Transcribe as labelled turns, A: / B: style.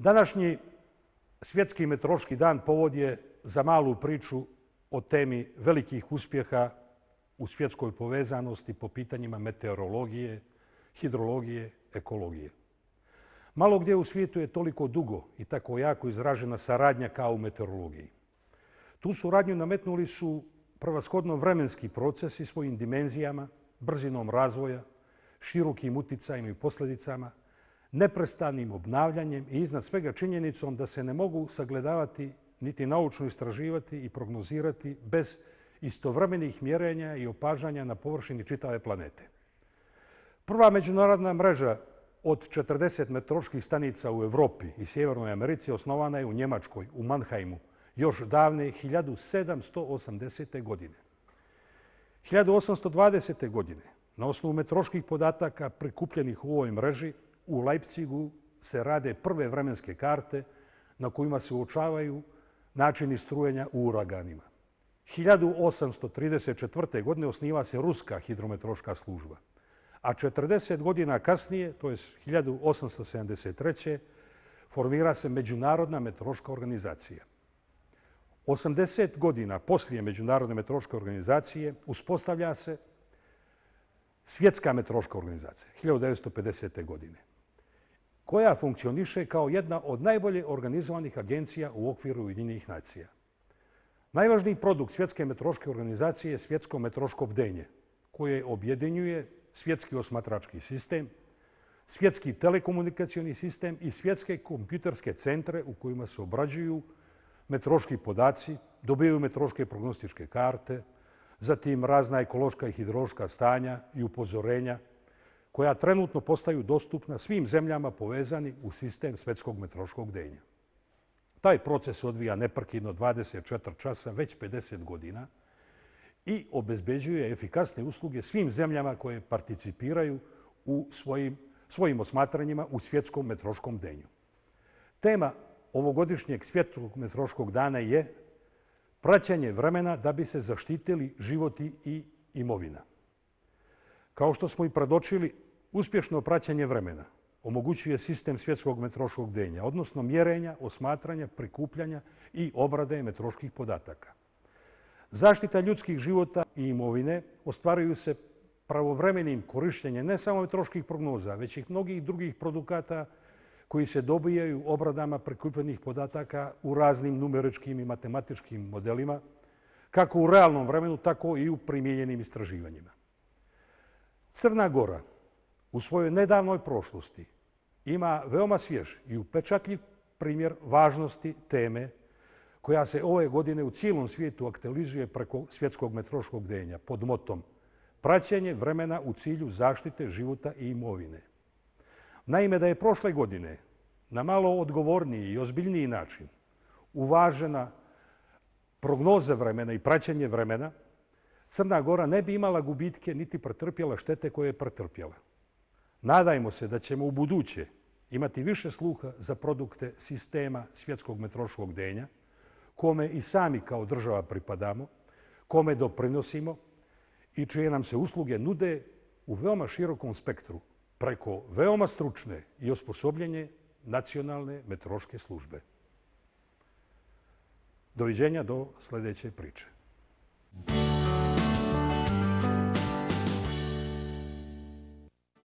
A: Današnji svjetski metrološki dan povod je za malu priču o temi velikih uspjeha u svjetskoj povezanosti po pitanjima meteorologije, hidrologije, ekologije. Malo gdje u svijetu je toliko dugo i tako jako izražena saradnja kao u meteorologiji. Tu suradnju nametnuli su prvaskodno vremenski procesi svojim dimenzijama, brzinom razvoja, širokim uticajima i posljedicama, neprestanim obnavljanjem i iznad svega činjenicom da se ne mogu sagledavati niti naučno istraživati i prognozirati bez istovremenih mjerenja i opažanja na površini čitave planete. Prva međunarodna mreža od 40 metroških stanica u Evropi i Sjevernoj Americi osnovana je u Njemačkoj, u Mannheimu, još davne 1780. godine. 1820. godine, na osnovu metroških podataka prikupljenih u ovoj mreži, u Leipcigu se rade prve vremenske karte na kojima se uočavaju načini strujenja u uraganima. 1834. godine osniva se Ruska hidrometeoroška služba, a 40 godina kasnije, to je 1873. formira se Međunarodna meteorološka organizacija. 80 godina poslije Međunarodne meteorološke organizacije uspostavlja se Svjetska meteorološka organizacija, 1950. godine, koja funkcioniše kao jedna od najbolje organizovanih agencija u okviru Ujedinjenih nacija. Najvažniji produkt Svjetske meteorološke organizacije je Svjetsko meteorološko bdenje, koje objedinjuje Svjetski osmatrački sistem, Svjetski telekomunikacijani sistem i Svjetske kompjuterske centre u kojima se obrađuju meteorološki podaci, dobijaju meteorološke prognostičke karte, zatim razna ekološka i hidrološka stanja i upozorenja koja trenutno postaju dostupna svim zemljama povezani u sistem svetskog metrološkog denja. Taj proces odvija neprkidno 24 časa, već 50 godina i obezbeđuje efikasne usluge svim zemljama koje participiraju u svojim, svojim osmatranjima u svjetskom metroškom denju. Tema ovogodišnjeg svjetskog metroškog dana je praćanje vremena da bi se zaštitili životi i imovina. Kao što smo i predočili, uspješno praćanje vremena omogućuje sistem svjetskog metroškog denja, odnosno mjerenja, osmatranja, prikupljanja i obrade metroških podataka. Zaštita ljudskih života i imovine ostvaruju se pravovremenim korištenjem ne samo metroških prognoza, već i mnogih drugih produkata koji se dobijaju obradama prekupljenih podataka u raznim numeričkim i matematičkim modelima, kako u realnom vremenu, tako i u primijenjenim istraživanjima. Crna Gora u svojoj nedavnoj prošlosti ima veoma svjež i upečatljiv primjer važnosti teme koja se ove godine u cijelom svijetu aktualizuje preko svjetskog metrološkog denja pod motom Praćenje vremena u cilju zaštite života i imovine. Naime, da je prošle godine na malo odgovorniji i ozbiljniji način uvažena prognoze vremena i praćenje vremena, Crna Gora ne bi imala gubitke niti pretrpjela štete koje je pretrpjela. Nadajmo se da ćemo u buduće imati više sluha za produkte sistema svjetskog metrološkog denja, kome i sami kao država pripadamo, kome doprinosimo i čije nam se usluge nude u veoma širokom spektru preko veoma stručne i osposobljenje nacionalne meteorološke službe. Doviđenja do sljedeće priče.